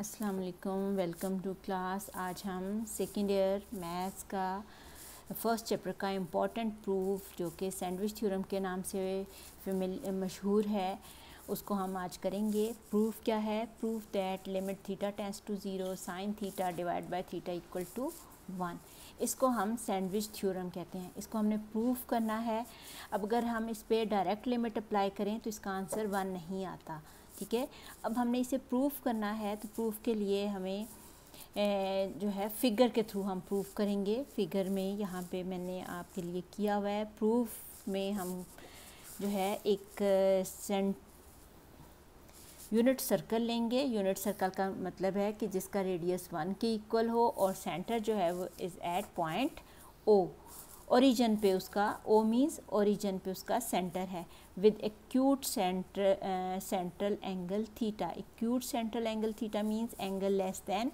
असलकम welcome to class आज हम सेकेंड ईयर मैथ्स का फ़र्स्ट चैप्टर का इम्पॉर्टेंट प्रूफ जो कि सैंडविच थ्योरम के नाम से मशहूर है उसको हम आज करेंगे प्रूफ क्या है proof that limit theta tends to zero sine theta divide by theta equal to one इसको हम सैंडविच थ्योरम कहते हैं इसको हमने प्रूफ करना है अब अगर हम इस पर डायरेक्ट लिमिट अप्लाई करें तो इसका आंसर वन नहीं आता ठीक है अब हमने इसे प्रूफ करना है तो प्रूफ के लिए हमें ए, जो है फिगर के थ्रू हम प्रूफ करेंगे फिगर में यहाँ पे मैंने आपके लिए किया हुआ है प्रूफ में हम जो है एक सेंट यूनिट सर्कल लेंगे यूनिट सर्कल का मतलब है कि जिसका रेडियस वन के इक्वल हो और सेंटर जो है वो is at point O origin पे उसका ओ मीन्स ओरिजन पे उसका सेंटर है with acute centre central angle theta acute central angle theta means angle less than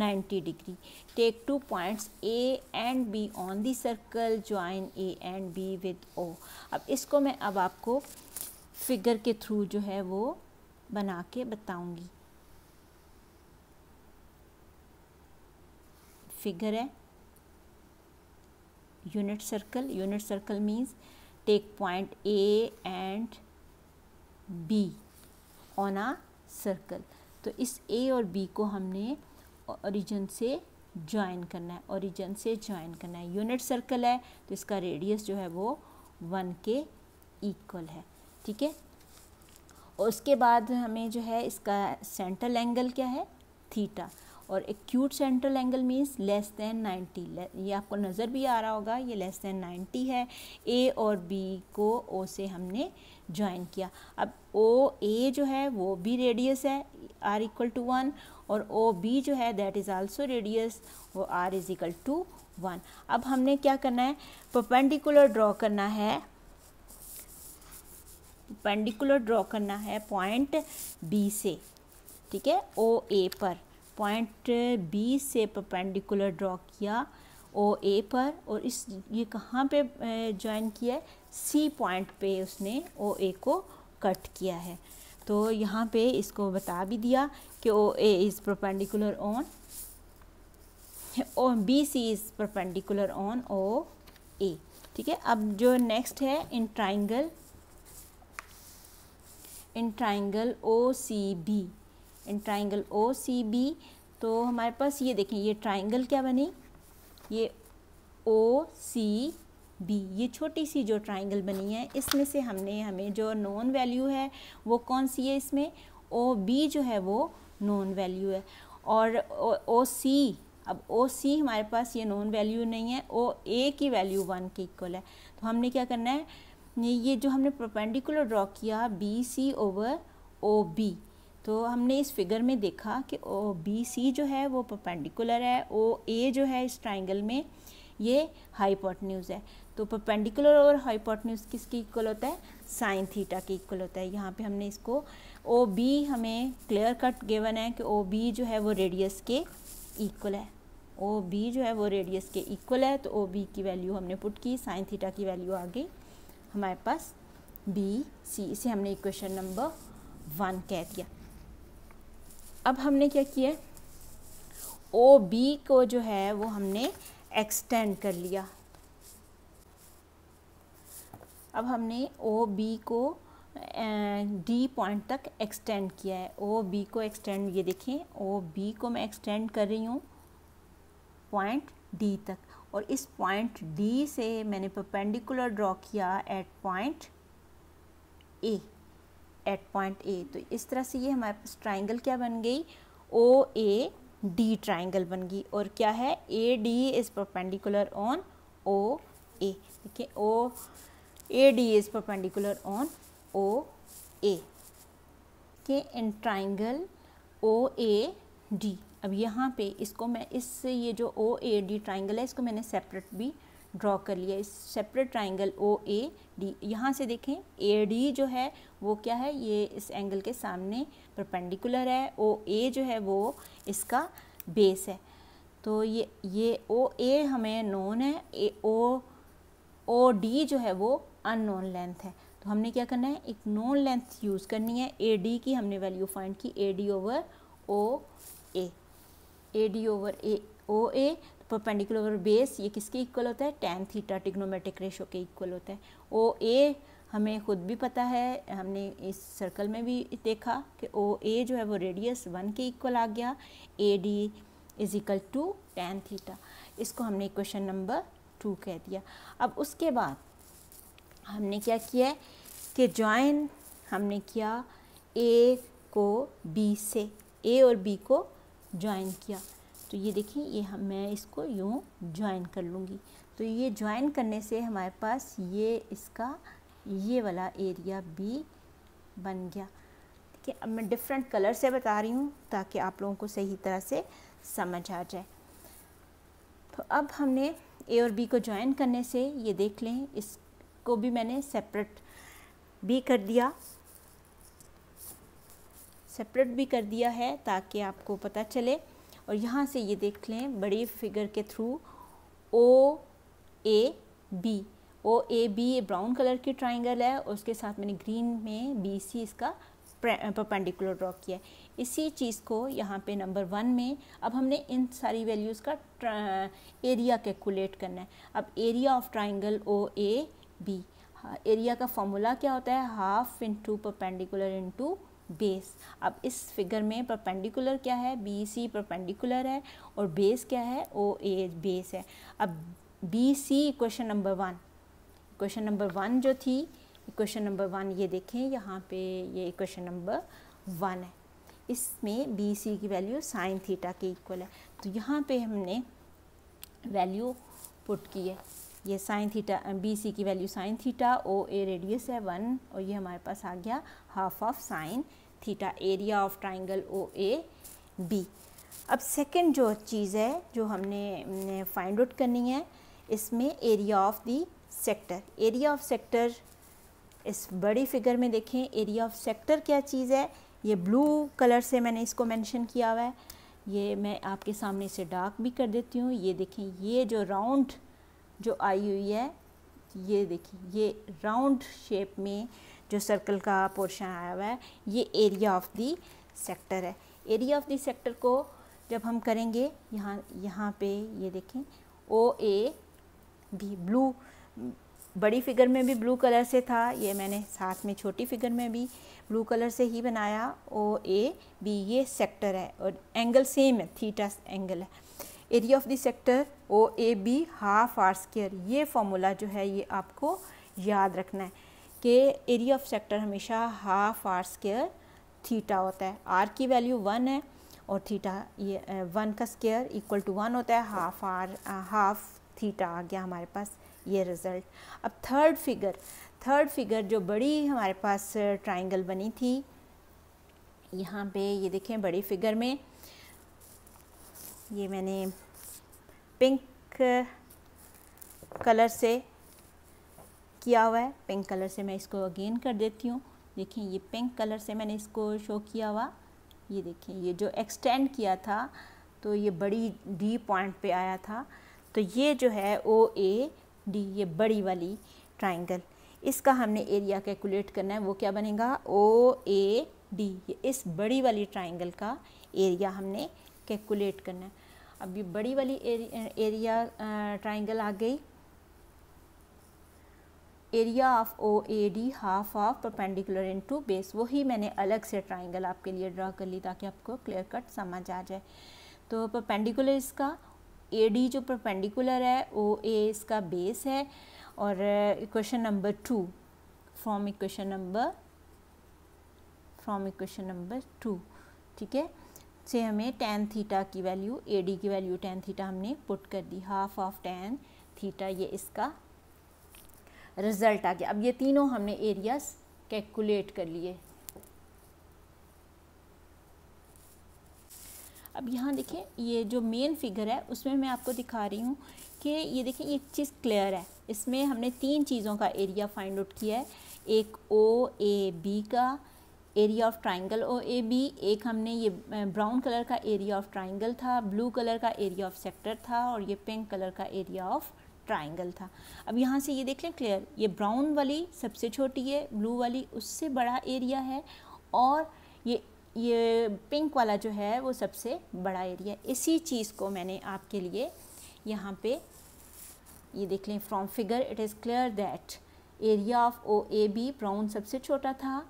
90 degree take two points A and B on the circle join A and B with O अब इसको मैं अब आपको figure के through जो है वो बना के बताऊंगी फिगर है unit circle unit circle means take point a and b on a circle तो इस a और b को हमने origin से join करना है origin से join करना है unit circle है तो इसका radius जो है वो वन के इक्वल है ठीक है और उसके बाद हमें जो है इसका सेंट्रल एंगल क्या है थीटा और acute central angle means less than 90 ये आपको नज़र भी आ रहा होगा ये लेस दैन 90 है ए और बी को ओ से हमने ज्वाइन किया अब ओ ए जो है वो भी रेडियस है आर इक्वल टू वन और ओ बी जो है दैट इज़ आल्सो रेडियस वो R is equal to one अब हमने क्या करना है पपेंडिकुलर ड्रॉ करना है पेंडिकुलर ड्रॉ करना है पॉइंट बी से ठीक है ओ ए पर पॉइंट बी से परपेंडिकुलर ड्रॉ किया ओ ए पर और इस ये कहाँ पे ज्वाइन किया है सी पॉइंट पे उसने ओ ए को कट किया है तो यहाँ पे इसको बता भी दिया कि O A is perpendicular on O B C is perpendicular on O A ठीक है अब जो नेक्स्ट है in triangle in triangle O C B in triangle O C B तो हमारे पास ये देखें ये ट्राइंगल क्या बनी ये ओ सी बी ये छोटी सी जो ट्राइंगल बनी है इसमें से हमने हमें जो नॉन वैल्यू है वो कौन सी है इसमें ओ बी जो है वो नॉन वैल्यू है और ओ सी अब ओ सी हमारे पास ये नॉन वैल्यू नहीं है ओ ए की वैल्यू वन के इक्वल है तो हमने क्या करना है ये जो हमने प्रोपेंडिकुलर ड्रॉ किया B C over O B तो हमने इस फिगर में देखा कि ओ बी सी जो है वो परपेंडिकुलर है ओ ए जो है इस ट्राइंगल में ये हाईपोटन्यूज है तो परपेंडिकुलर और हाईपोटन्यूज किसके इक्वल होता है साइन थीटा के इक्वल होता है यहाँ पे हमने इसको ओ बी हमें क्लियर कट गिवन है कि ओ बी जो है वो रेडियस के इक्वल है ओ बी जो है वो रेडियस के इक्वल है तो ओ बी की वैल्यू हमने पुट की साइन थीटा की वैल्यू आ गई हमारे पास बी सी इसे हमने इक्वेशन नंबर वन कह दिया अब हमने क्या किया ओ बी को जो है वो हमने एक्सटेंड कर लिया अब हमने ओ बी को डी पॉइंट तक एक्सटेंड किया है ओ बी को एक्सटेंड ये देखें ओ बी को मैं एक्सटेंड कर रही हूँ पॉइंट डी तक और इस पॉइंट डी से मैंने परपेंडिकुलर ड्रॉ किया at point A at point A तो इस तरह से ये हमारे पास ट्राइंगल क्या बन गई ओ ए डी ट्राइंगल बन गई और क्या है A D is perpendicular on O A देखिए O A D is perpendicular on O A के in triangle O A D अब यहाँ पे इसको मैं इस ये जो ओ ए डी ट्राइंगल है इसको मैंने सेपरेट भी ड्रॉ कर लिया इस separate triangle O A D यहाँ से देखें ए डी जो है वो क्या है ये इस एंगल के सामने परपेंडिकुलर है ओ ए जो है वो इसका बेस है तो ये ये ओ ए हमें नोन है ए ओ ओ डी जो है वो अननोन लेंथ है तो हमने क्या करना है एक नोन लेंथ यूज़ करनी है ए डी की हमने वैल्यू फाइंड की A D over O A A D over A O A perpendicular base ये किसके इक्वल होता है टेन थीटा टिग्नोमेट्रिक रेशो के इक्वल होता है ओ ए हमें खुद भी पता है हमने इस सर्कल में भी देखा कि ओ ए जो है वो रेडियस वन के इक्वल आ गया A D is equal to tan theta इसको हमने क्वेश्चन नंबर टू कह दिया अब उसके बाद हमने क्या किया है कि ज्वाइन हमने किया ए को बी से ए और बी को ज्वाइन किया तो ये देखिए ये हम मैं इसको यूँ ज्वाइन कर लूँगी तो ये ज्वाइन करने से हमारे पास ये इसका ये वाला एरिया बी बन गया ठीक है अब मैं डिफरेंट कलर से बता रही हूँ ताकि आप लोगों को सही तरह से समझ आ जाए तो अब हमने ए और बी को ज्वाइन करने से ये देख लें इसको भी मैंने सेपरेट भी कर दिया सेपरेट भी कर दिया है ताकि आपको पता चले और यहाँ से ये देख लें बड़ी फिगर के through O A B O A B ये ब्राउन कलर की ट्राइंगल है और उसके साथ मैंने ग्रीन में बी सी इसका परपेंडिकुलर ड्रॉ किया है इसी चीज़ को यहाँ पे नंबर वन में अब हमने इन सारी वैल्यूज़ का एरिया कैलकुलेट करना है अब area of triangle O A B area का फॉर्मूला क्या होता है half into perpendicular into base अब इस फिगर में परपेंडिकुलर क्या है बी सी परपेंडिकुलर है और बेस क्या है ओ ए बेस है अब B C question number one question number one जो थी क्वेश्चन नंबर वन ये देखें यहाँ पे ये क्वेश्चन नंबर वन है इसमें बी सी की वैल्यू साइन थीटा के इक्वल है तो यहाँ पे हमने वैल्यू पुट की है ये साइन थीटा बी सी की value sine theta O A radius है वन और ये हमारे पास आ गया half of sine theta area of triangle O A B अब सेकेंड जो चीज़ है जो हमने फाइंड आउट करनी है इसमें area of the sector area of sector इस बड़ी फिगर में देखें एरिया ऑफ सेक्टर क्या चीज़ है ये ब्लू कलर से मैंने इसको मेंशन किया हुआ है ये मैं आपके सामने से डार्क भी कर देती हूँ ये देखें ये जो राउंड जो आई हुई है ये देखें ये राउंड शेप में जो सर्कल का पोर्शन आया हुआ है ये एरिया ऑफ दी सेक्टर है एरिया ऑफ दी सेक्टर को जब हम करेंगे यहाँ यहाँ पे ये देखें ओ ए बी ब्लू बड़ी फिगर में भी ब्लू कलर से था ये मैंने साथ में छोटी फिगर में भी ब्लू कलर से ही बनाया ओ ए बी ये सेक्टर है और एंगल सेम है थीटा एंगल है area of the sector O A B half R square ये फॉर्मूला जो है ये आपको याद रखना है के एरिया ऑफ सेक्टर हमेशा हाफ आर स्केयर थीटा होता है आर की वैल्यू वन है और थीटा ये वन का स्केयर इक्वल टू वन होता है हाफ आर हाफ थीटा आ गया हमारे पास ये रिज़ल्ट अब थर्ड फिगर थर्ड फिगर जो बड़ी हमारे पास ट्राइंगल बनी थी यहाँ पे ये देखें बड़ी फिगर में ये मैंने पिंक कलर से किया हुआ है पिंक कलर से मैं इसको अगेन कर देती हूँ देखिए ये पिंक कलर से मैंने इसको शो किया हुआ ये देखिए ये जो एक्सटेंड किया था तो ये बड़ी डी पॉइंट पे आया था तो ये जो है ओ ए डी ये बड़ी वाली ट्राइंगल इसका हमने एरिया कैलकुलेट करना है वो क्या बनेगा ओ ए डी ये इस बड़ी वाली ट्राइंगल का एरिया हमने कैलकुलेट करना है अब ये बड़ी वाली एरिया, एरिया ट्राइंगल आ गई area of O A D half of perpendicular into base वही मैंने अलग से ट्राइंगल आपके लिए ड्रा कर ली ताकि आपको क्लियर कट समझ आ जाए तो परपेंडिकुलर इसका ए डी जो परपेंडिकुलर है ओ ए इसका बेस है और equation number two from equation number from equation number two ठीक है से हमें टेन थीटा की वैल्यू ए डी की वैल्यू टेन थीटा हमने पुट कर दी हाफ ऑफ टेन थीटा ये इसका रिज़ल्ट आ गया अब ये तीनों हमने एरियाज़ कैलकुलेट कर लिए अब यहाँ देखें ये जो मेन फिगर है उसमें मैं आपको दिखा रही हूँ कि ये देखें एक चीज़ क्लियर है इसमें हमने तीन चीज़ों का एरिया फाइंड आउट किया है एक ओ ए बी का area of triangle O A B एक हमने ये ब्राउन कलर का एरिया ऑफ ट्राइंगल था ब्लू कलर का एरिया ऑफ सेक्टर था और ये पिंक कलर का एरिया ऑफ ट्राइंगल था अब यहाँ से ये देख लें क्लियर ये ब्राउन वाली सबसे छोटी है ब्लू वाली उससे बड़ा एरिया है और ये ये पिंक वाला जो है वो सबसे बड़ा एरिया इसी चीज़ को मैंने आपके लिए यहाँ पे ये देख लें from figure it is clear that area of O A B brown सबसे छोटा था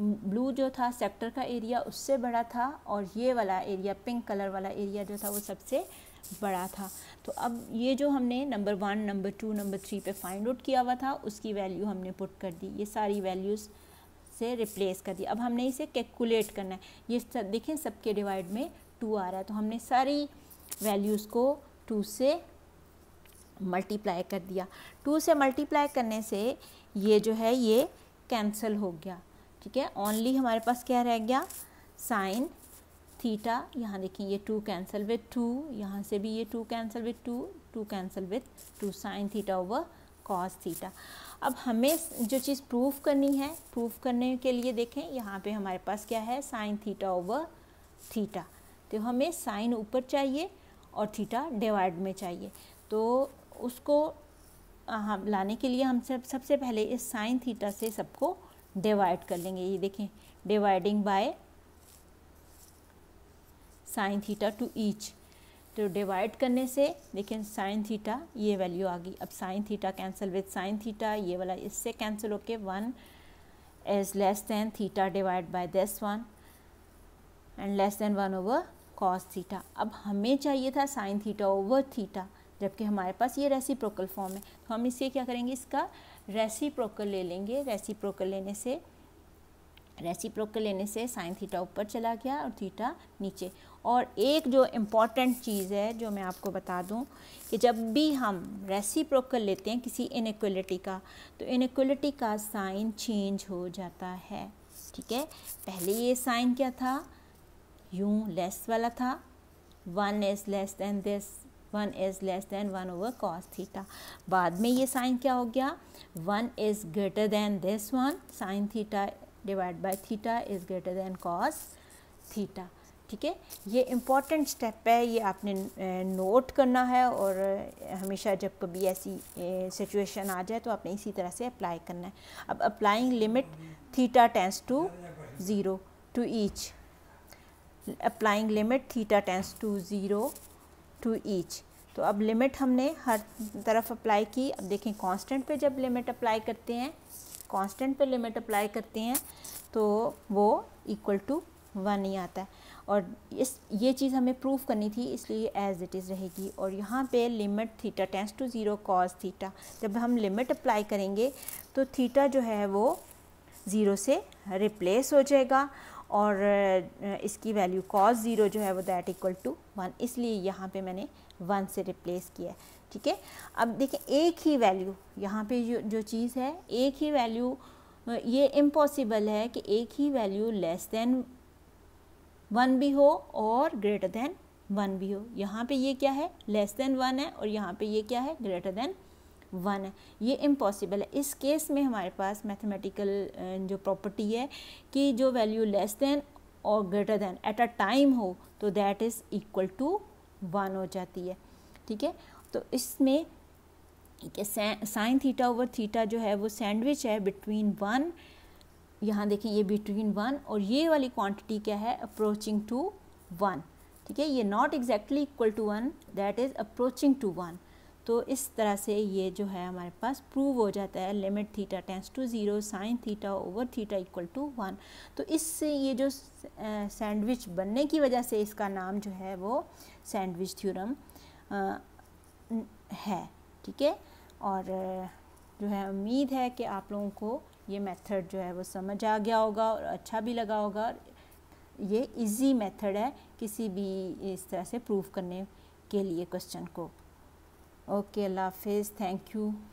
ब्लू जो था सेक्टर का एरिया उससे बड़ा था और ये वाला एरिया पिंक कलर वाला एरिया जो था वो सबसे बड़ा था तो अब ये जो हमने number one number two number three पे फाइंड आउट किया हुआ था उसकी वैल्यू हमने पुट कर दी ये सारी वैल्यूज़ से रिप्लेस कर दी अब हमने इसे कैलकुलेट करना है ये सब देखें सबके डिवाइड में टू आ रहा है तो हमने सारी वैल्यूज़ को टू से मल्टीप्लाई कर दिया टू से मल्टीप्लाई करने से ये जो है ये कैंसिल हो गया ठीक है ओनली हमारे पास क्या रह गया साइन थीटा यहाँ देखिए ये टू कैंसिल विथ टू यहाँ से भी ये two cancel with two two cancel with two sine theta over cos theta अब हमें जो चीज़ प्रूफ करनी है प्रूफ करने के लिए देखें यहाँ पे हमारे पास क्या है साइन थीटा ओवर थीटा तो हमें साइन ऊपर चाहिए और थीटा डिवाइड में चाहिए तो उसको हम लाने के लिए हम सब सबसे पहले इस साइन थीटा से सबको डिवाइड कर लेंगे ये देखें dividing by sine theta to each तो डिवाइड करने से लेकिन साइन थीटा ये वैल्यू आ गई अब sine theta cancel with sine theta ये वाला इससे कैंसिल होके one is less than theta divide by this one and less than one over cos theta अब हमें चाहिए था साइन थीटा ओवर थीटा जबकि हमारे पास ये रेसिप्रोकल फॉर्म है तो हम इसे क्या करेंगे इसका रेसिप्रोकल ले लेंगे रेसिप्रोकल लेने से रेसिप्रोकल लेने से साइन थीटा ऊपर चला गया और थीटा नीचे और एक जो इम्पॉर्टेंट चीज़ है जो मैं आपको बता दूं कि जब भी हम रेसिप्रोकल लेते हैं किसी इनक्वलिटी का तो इनक्वलिटी का साइन चेंज हो जाता है ठीक है पहले ये साइन क्या था यू लेस वाला था one is less than this one is less than one over cos theta बाद में ये साइन क्या हो गया one is greater than this one sine theta divide by theta is greater than cos theta ठीक है ये इम्पॉर्टेंट स्टेप है ये आपने नोट करना है और हमेशा जब कभी ऐसी सिचुएशन आ जाए तो आपने इसी तरह से अप्लाई करना है अब applying limit theta tends to zero to each applying limit theta tends to zero to each तो अब लिमिट हमने हर तरफ अप्लाई की अब देखें कांस्टेंट पे जब लिमिट अप्लाई करते हैं कांस्टेंट पे लिमिट अप्लाई करते हैं तो वो इक्वल टू वन ही आता है और इस ये चीज़ हमें प्रूफ करनी थी इसलिए एज इट इज़ रहेगी और यहाँ पे limit theta tends to zero cos theta जब हम लिमिट अप्लाई करेंगे तो थीटा जो है वो ज़ीरो से रिप्लेस हो जाएगा और इसकी वैल्यू कॉज ज़ीरो जो है वो दैट इक्वल टू वन इसलिए यहाँ पे मैंने वन से रिप्लेस किया है ठीक है अब देखें एक ही वैल्यू यहाँ पे जो जो चीज़ है एक ही वैल्यू ये इम्पॉसिबल है कि एक ही वैल्यू लेस देन वन भी हो और ग्रेटर देन वन भी हो यहाँ पे ये क्या है लेस देन वन है और यहाँ पे ये क्या है ग्रेटर देन वन है ये इम्पॉसिबल है इस केस में हमारे पास मैथमेटिकल जो प्रॉपर्टी है कि जो वैल्यू लेस देन और greater than at a time हो तो that is equal to one हो जाती है ठीक है तो इसमें साइन थीटा ओवर थीटा जो है वो सैंडविच है बिटवीन वन यहाँ देखें ये बिटवीन वन और ये वाली क्वांटिटी क्या है अप्रोचिंग टू वन ठीक है ये not exactly equal to one that is approaching to one तो इस तरह से ये जो है हमारे पास प्रूव हो जाता है limit theta tends to zero sine theta over theta equal to one तो इससे ये जो सैंडविच बनने की वजह से इसका नाम जो है वो सैंडविच थ्योरम है ठीक है और जो है उम्मीद है कि आप लोगों को ये मेथड जो है वो समझ आ गया होगा और अच्छा भी लगा होगा और ये इजी मेथड है किसी भी इस तरह से प्रूव करने के लिए क्वेश्चन को ओके अल्लाह हाफिज़ थैंक यू